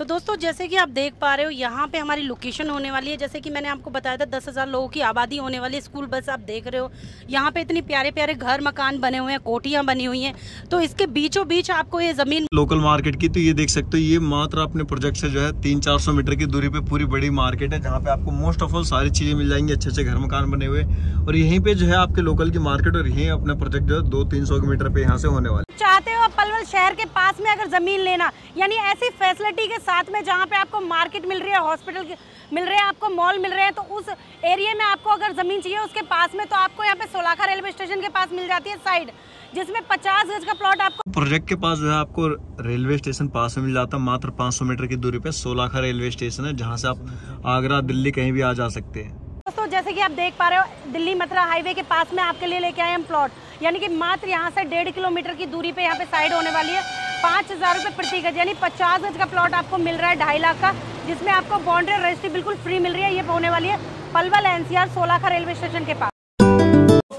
तो दोस्तों जैसे कि आप देख पा रहे हो यहाँ पे हमारी लोकेशन होने वाली है जैसे कि मैंने आपको बताया था दस हज़ार लोगों की आबादी होने वाली है स्कूल बस आप देख रहे हो यहाँ पे इतनी प्यारे प्यारे घर मकान बने हुए हैं कोटियाँ बनी हुई हैं तो इसके बीचों बीच आपको ये ज़मीन लोकल मार्केट की तो ये देख सकते हो ये मात्र अपने प्रोजेक्ट से जो है तीन चार मीटर की दूरी पर पूरी बड़ी मार्केट है जहाँ पे आपको मोस्ट ऑफ ऑल सारी चीज़ें मिल जाएंगी अच्छे अच्छे घर मकान बने हुए और यहीं पर जो है आपके लोकल की मार्केट और यहीं अपना प्रोजेक्ट जो है दो तीन मीटर पे यहाँ से होने वाले चाहते हो पलवल शहर के पास में अगर जमीन लेना यानी ऐसी फैसिलिटी के साथ में जहाँ पे आपको मार्केट मिल रही है हॉस्पिटल मिल रहे हैं आपको मॉल मिल रहे हैं तो उस एरिया में आपको अगर ज़मीन चाहिए उसके पास में तो आपको यहाँ पे सोलाखा रेलवे स्टेशन के पास मिल जाती है साइड जिसमें पचास गज का प्लॉट आपको प्रोजेक्ट के पास जो है आपको रेलवे स्टेशन पास में मिल जाता है मात्र 500 मीटर की दूरी पे सोलाखा रेलवे स्टेशन है जहाँ से आप आगरा दिल्ली कहीं भी आ जा सकते हैं दोस्तों जैसे कि आप देख पा रहे हो दिल्ली मथुरा हाईवे के पास में आपके लिए लेके आए हम प्लॉट यानी कि मात्र यहाँ से डेढ़ किलोमीटर की दूरी पे यहाँ पे साइड होने वाली है पाँच हज़ार रुपये प्रति गज यानी पचास गज का प्लॉट आपको मिल रहा है ढाई लाख का जिसमें आपको बाउंड्री रजिस्ट्री बिल्कुल फ्री मिल रही है ये होने वाली है Palwal NCR Solakha railway station के पास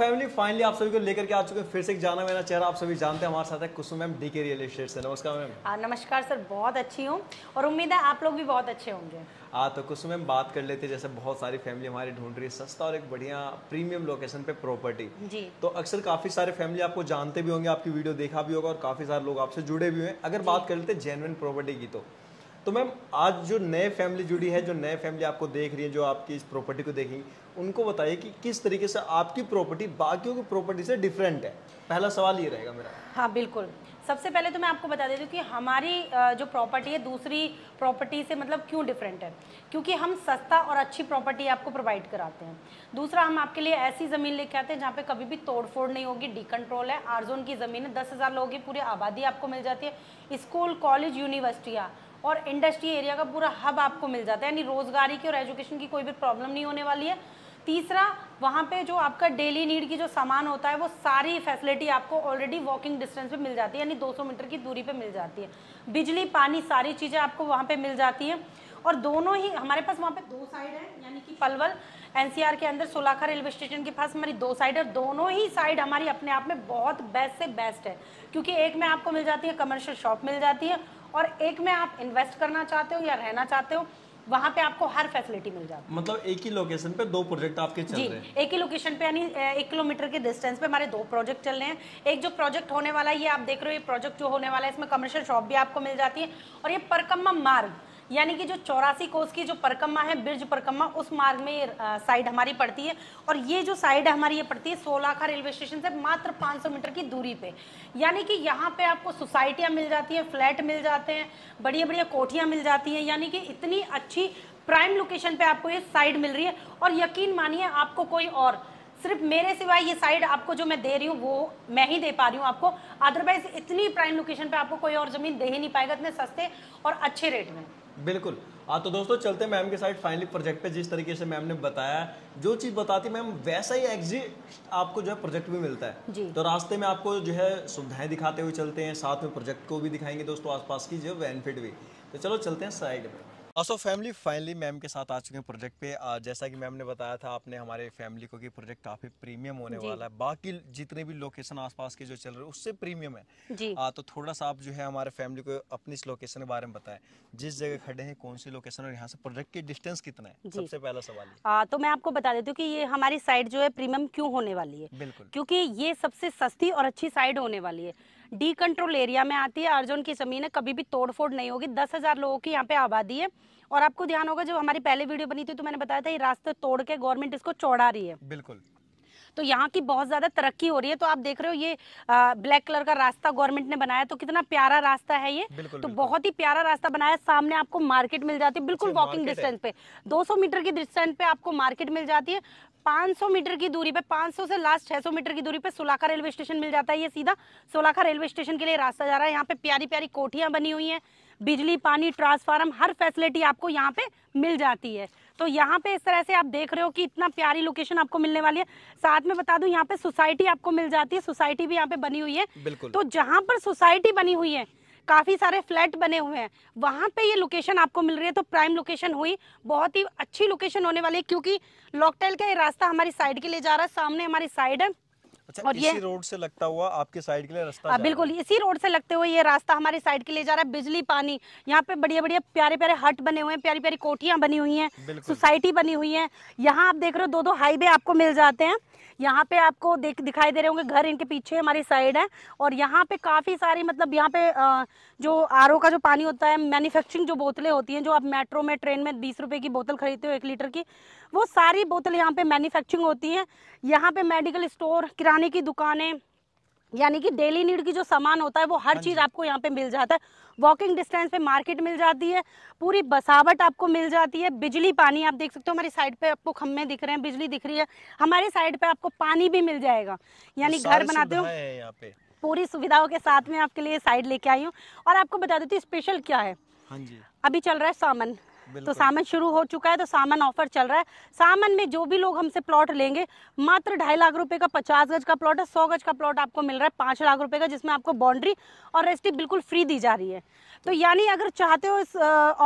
फैमिली फाइनली आप सभी को लेकर के आ चुके हैं फिर से एक जाना मेरा चेहरा आप सभी जानते हैं हमारे साथ है Kusum ma'am DK real estate से नमस्कार मैम नमस्कार सर बहुत अच्छी हूँ और उम्मीद है आप लोग भी बहुत अच्छे होंगे हाँ तो कुसुम मैम बात कर लेते हैं जैसे बहुत सारी फैमिली हमारी ढूंढ रही है सस्ता और एक बढ़िया प्रीमियम लोकेशन पे प्रॉपर्टी जी तो अक्सर काफी सारे फैमिली आपको जानते भी होंगे आपकी वीडियो देखा भी होगा और काफी सारे लोग आपसे जुड़े भी हुए अगर बात कर लेते हैं जेनुअन प्रॉपर्टी की तो तो मैम आज जो नए फैमिली जुड़ी है जो नए फैमिली आपको देख रही है जो आपकी इस प्रॉपर्टी को देखी उनको बताइए कि किस तरीके से आपकी प्रॉपर्टी बाकियों की प्रॉपर्टी से डिफरेंट है पहला सवाल ये रहेगा मेरा हाँ बिल्कुल सबसे पहले तो मैं आपको बता देती हूँ कि हमारी जो प्रॉपर्टी है दूसरी प्रॉपर्टी से मतलब क्यों डिफरेंट है क्योंकि हम सस्ता और अच्छी प्रॉपर्टी आपको प्रोवाइड कराते हैं दूसरा हम आपके लिए ऐसी ज़मीन लेके आते हैं जहाँ पे कभी भी तोड़फोड़ नहीं होगी डी कंट्रोल है आरजोन की ज़मीन है दस हज़ार लोगों की पूरी आबादी आपको मिल जाती है स्कूल कॉलेज यूनिवर्सिटियाँ और इंडस्ट्री एरिया का पूरा हब आपको मिल जाता है यानी रोजगारी की और एजुकेशन की कोई भी प्रॉब्लम नहीं होने वाली है तीसरा वहाँ पे जो आपका डेली नीड की जो सामान होता है वो सारी फैसिलिटी आपको ऑलरेडी वॉकिंग डिस्टेंस पे मिल जाती है यानी 200 मीटर की दूरी पे मिल जाती है बिजली पानी सारी चीज़ें आपको वहाँ पे मिल जाती है और दोनों ही हमारे पास वहाँ पे दो साइड है यानी कि पलवल एनसीआर के अंदर सोलाखा रेलवे स्टेशन के पास हमारी दो साइड है दोनों ही साइड हमारी अपने आप में बहुत बेस्ट से बेस्ट है क्योंकि एक में आपको मिल जाती है कमर्शियल शॉप मिल जाती है और एक में आप इन्वेस्ट करना चाहते हो या रहना चाहते हो वहाँ पे आपको हर फैसिलिटी मिल जाती है मतलब एक ही लोकेशन पे दो प्रोजेक्ट आपके चल जी, रहे हैं एक ही लोकेशन पे यानी एक किलोमीटर के डिस्टेंस पे हमारे दो प्रोजेक्ट चल रहे हैं एक जो प्रोजेक्ट होने वाला है ये आप देख रहे हो ये प्रोजेक्ट जो होने वाला है इसमें कमर्शियल शॉप भी आपको मिल जाती है और ये परकम्मा मार्ग यानी कि जो चौरासी कोस की जो परिक्रमा है ब्रिज परिक्रमा उस मार्ग में ये साइड हमारी पड़ती है और ये जो साइड हमारी ये पड़ती है सोलाखा रेलवे स्टेशन से मात्र 500 मीटर की दूरी पे यानी कि यहाँ पे आपको सोसाइटियाँ मिल जाती हैं फ्लैट मिल जाते हैं बढ़िया बढ़िया कोठियाँ मिल जाती हैं यानी कि इतनी अच्छी प्राइम लोकेशन पर आपको ये साइड मिल रही है और यकीन मानिए आपको कोई और सिर्फ मेरे सिवाय ये साइड आपको जो मैं दे रही हूँ वो मैं ही दे पा रही हूँ आपको अदरवाइज इतनी प्राइम लोकेशन पे आपको कोई और ज़मीन दे ही नहीं पाएगा इतने सस्ते और अच्छे रेट में बिल्कुल आ हाँ, तो दोस्तों चलते मैम के साइड फाइनली प्रोजेक्ट पे जिस तरीके से मैम ने बताया जो चीज़ बताती मैम वैसा ही एग्जिट आपको जो है प्रोजेक्ट भी मिलता है जी। तो रास्ते में आपको जो है सुविधाएं दिखाते हुए चलते हैं साथ में प्रोजेक्ट को भी दिखाएंगे दोस्तों आसपास की जो बेनिफिट भी तो चलो चलते हैं साइड में असो फैमिली फाइनली मैम के साथ आ चुके हैं प्रोजेक्ट पे जैसा कि मैम ने बताया था आपने हमारे फैमिली को कि प्रोजेक्ट काफ़ी प्रीमियम होने वाला है बाकी जितने भी लोकेशन आसपास के जो चल रहे हैं उससे प्रीमियम है जी। आ, तो थोड़ा सा आप जो है हमारे फैमिली को अपनी इस लोकेशन के बारे में बताएं जिस जगह खड़े हैं कौन सी लोकेशन और यहाँ से प्रोजेक्ट की डिस्टेंस कितना है सबसे पहला सवाल तो मैं आपको बता देती हूँ की ये हमारी साइड जो है प्रीमियम क्यों होने वाली है बिल्कुल क्योंकि ये सबसे सस्ती और अच्छी साइड होने वाली है डी कंट्रोल एरिया में आती है अर्जुन की ज़मीन है कभी भी तोड़फोड़ नहीं होगी दस हज़ार लोगों की यहाँ पे आबादी है और आपको ध्यान होगा जब हमारी पहले वीडियो बनी थी तो मैंने बताया था ये रास्ते तोड़ के गवर्नमेंट इसको चौड़ा रही है बिल्कुल तो यहाँ की बहुत ज़्यादा तरक्की हो रही है तो आप देख रहे हो ये ब्लैक कलर का रास्ता गवर्नमेंट ने बनाया तो कितना प्यारा रास्ता है ये बिल्कुल, तो बिल्कुल। बहुत ही प्यारा रास्ता बनाया सामने आपको मार्केट मिल जाती है बिल्कुल वॉकिंग डिस्टेंस पे दो मीटर की डिस्टेंस पे आपको मार्केट मिल जाती है 500 मीटर की दूरी पे 500 से लास्ट 600 मीटर की दूरी पे सोलाखा रेलवे स्टेशन मिल जाता है ये सीधा सोलाखा रेलवे स्टेशन के लिए रास्ता जा रहा है यहाँ पे प्यारी प्यारी कोठियां बनी हुई हैं बिजली पानी ट्रांसफार्म हर फैसिलिटी आपको यहाँ पे मिल जाती है तो यहाँ पे इस तरह से आप देख रहे हो कि इतना प्यारी लोकेशन आपको मिलने वाली है साथ में बता दूं यहाँ पे सोसाइटी आपको मिल जाती है सोसाइटी भी यहाँ पे बनी हुई है तो जहाँ पर सोसाइटी बनी हुई है काफी सारे फ्लैट बने हुए हैं वहां पे ये लोकेशन आपको मिल रही है तो प्राइम लोकेशन हुई बहुत ही अच्छी लोकेशन होने वाली है क्योंकि लॉकटेल का ये रास्ता हमारी साइड के लिए जा रहा है सामने हमारी साइड है अच्छा और इसी रोड से लगता हुआ आपके साइड के लिए रास्ता हाँ, बिल्कुल इसी रोड से लगते हुए ये रास्ता हमारे साइड के लिए जा रहा है बिजली पानी यहाँ पे बढ़िया बढ़िया प्यारे प्यारे हट बने हुए हैं प्यारी प्यारी कोठिया बनी हुई हैं सोसाइटी बनी हुई है यहाँ आप देख रहे हो दो दो हाईवे आपको मिल जाते हैं यहाँ पे आपको देख दिखाई दे रहे होंगे घर इनके पीछे हमारी साइड है और यहाँ पे काफ़ी सारी मतलब यहाँ पे जो आर का जो पानी होता है मैन्युफैक्चरिंग जो बोतलें होती हैं जो आप मेट्रो में ट्रेन में बीस रुपए की बोतल खरीदते हो एक लीटर की वो सारी बोतल यहाँ पे मैन्युफैक्चरिंग होती है यहाँ पे मेडिकल स्टोर किराने की दुकानें यानी कि डेली नीड की जो सामान होता है वो हर हाँ चीज़ आपको यहाँ पे मिल जाता है वॉकिंग डिस्टेंस पे मार्केट मिल जाती है पूरी बसावट आपको मिल जाती है बिजली पानी आप देख सकते हो हमारी साइड पे आपको खम्भे दिख रहे हैं बिजली दिख रही है हमारे साइड पे आपको पानी भी मिल जाएगा यानी घर बनाते हो यहाँ पे पूरी सुविधाओं के साथ में आपके लिए साइड लेके आई हूँ और आपको बता देती हूँ स्पेशल क्या है हाँ अभी चल रहा है सामन तो सामन शुरू हो चुका है तो सामन ऑफर चल रहा है सामन में जो भी लोग हमसे प्लॉट लेंगे मात्र ढाई लाख रुपए का पचास गज का प्लॉट है सौ गज का प्लॉट आपको मिल रहा है पांच लाख रुपए का जिसमें आपको बाउंड्री और रेस्टी बिल्कुल फ्री दी जा रही है तो यानी अगर चाहते हो इस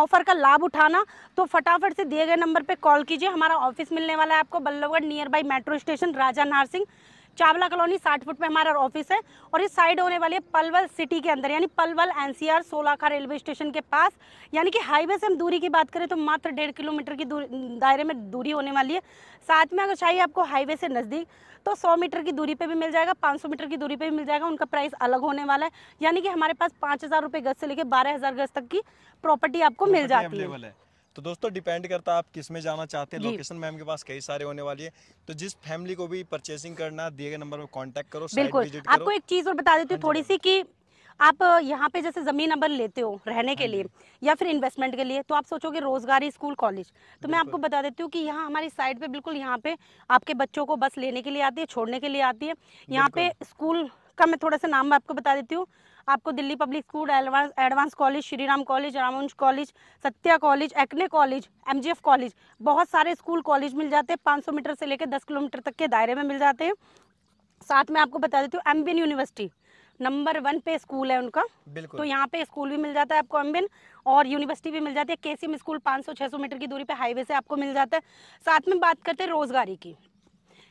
ऑफर का लाभ उठाना तो फटाफट से दिए गए नंबर पर कॉल कीजिए हमारा ऑफिस मिलने वाला है आपको Ballabhgarh near by metro station Raja Nahar Singh Chawla colony साठ फुट में हमारा ऑफिस है और ये साइड होने वाली है पलवल सिटी के अंदर यानी Palwal NCR Solakha railway station के पास यानी कि हाईवे से हम दूरी की बात करें तो मात्र डेढ़ किलोमीटर की दायरे में दूरी होने वाली है साथ में अगर चाहिए आपको हाईवे से नज़दीक तो 100 मीटर की दूरी पे भी मिल जाएगा 500 मीटर की दूरी पे भी मिल जाएगा उनका प्राइस अलग होने वाला है यानी कि हमारे पास पाँच हज़ार रुपये गज से लेकर बारह हज़ार गज तक की प्रॉपर्टी आपको मिल जाती है तो दोस्तों डिपेंड करता है आप किस में जाना चाहते हैं लोकेशन मैम के पास कई सारे होने वाली है तो जिस फैमिली को भी परचेसिंग करना दिए गए नंबर पर कॉन्टेक्ट करो बिल्कुल आपको एक चीज और बता देती हूँ हाँ थोड़ी सी की आप यहाँ पे जैसे ज़मीन अबर लेते हो रहने हाँ के लिए या फिर इन्वेस्टमेंट के लिए तो आप सोचोगे रोजगारी स्कूल कॉलेज तो मैं आपको बता देती हूँ कि यहाँ हमारी साइड पे बिल्कुल यहाँ पे आपके बच्चों को बस लेने के लिए आती है छोड़ने के लिए आती है यहाँ पे स्कूल का मैं थोड़ा सा नाम आपको बता देती हूँ आपको Delhi public school advance college Shri Ram college Ramvansh college Satya college एक्ने कॉलेज एमजीएफ कॉलेज बहुत सारे स्कूल कॉलेज मिल जाते हैं पाँच मीटर से लेकर दस किलोमीटर तक के दायरे में मिल जाते हैं साथ में आपको बता देती हूँ एम यूनिवर्सिटी नंबर वन पे स्कूल है उनका तो यहाँ पे स्कूल भी मिल जाता है आपको एमबिन और यूनिवर्सिटी भी मिल जाती है केसीएम स्कूल 500-600 मीटर की दूरी पे हाईवे से आपको मिल जाता है साथ में बात करते हैं रोजगारी की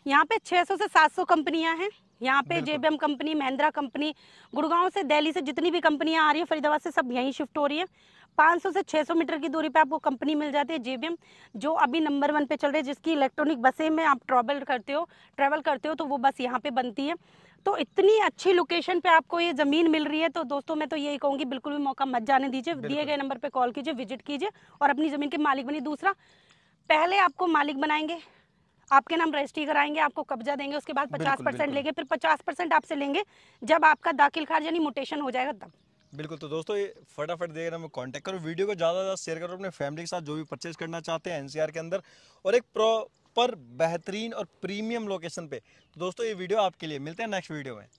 यहाँ पे 600 से 700 कंपनियां हैं यहाँ पे JBM company Mahindra company Gurgaon से दिल्ली से जितनी भी कंपनियाँ आ रही है फरीदाबाद से सब यहीं शिफ्ट हो रही है 500 से 600 मीटर की दूरी पे आपको कंपनी मिल जाती है जेबीएम जो अभी नंबर वन पे चल रही है जिसकी इलेक्ट्रॉनिक बसें में आप ट्रेवल करते हो ट्रेवल करते हो तो वो बस यहाँ पे बनती है तो इतनी अच्छी लोकेशन पे आपको ये ज़मीन मिल रही है तो दोस्तों मैं तो यही कहूँगी बिल्कुल भी मौका मत जाने दीजिए दिए गए नंबर पर कॉल कीजिए विजिट कीजिए और अपनी ज़मीन के मालिक बनी दूसरा पहले आपको मालिक बनाएंगे आपके नाम रजिस्ट्री कराएंगे आपको कब्जा देंगे उसके बाद पचास परसेंट लेंगे फिर पचास परसेंट आपसे लेंगे जब आपका दाखिल खार यानी मोटेशन हो जाएगा तब बिल्कुल तो दोस्तों ये फटाफट देख रहे कांटेक्ट करो वीडियो को ज़्यादा से ज़्यादा शेयर करो अपने फैमिली के साथ जो भी परचेज करना चाहते हैं एनसीआर के अंदर और एक प्रॉपर बेहतरीन और प्रीमियम लोकेशन पे तो दोस्तों ये वीडियो आपके लिए मिलते हैं नेक्स्ट वीडियो में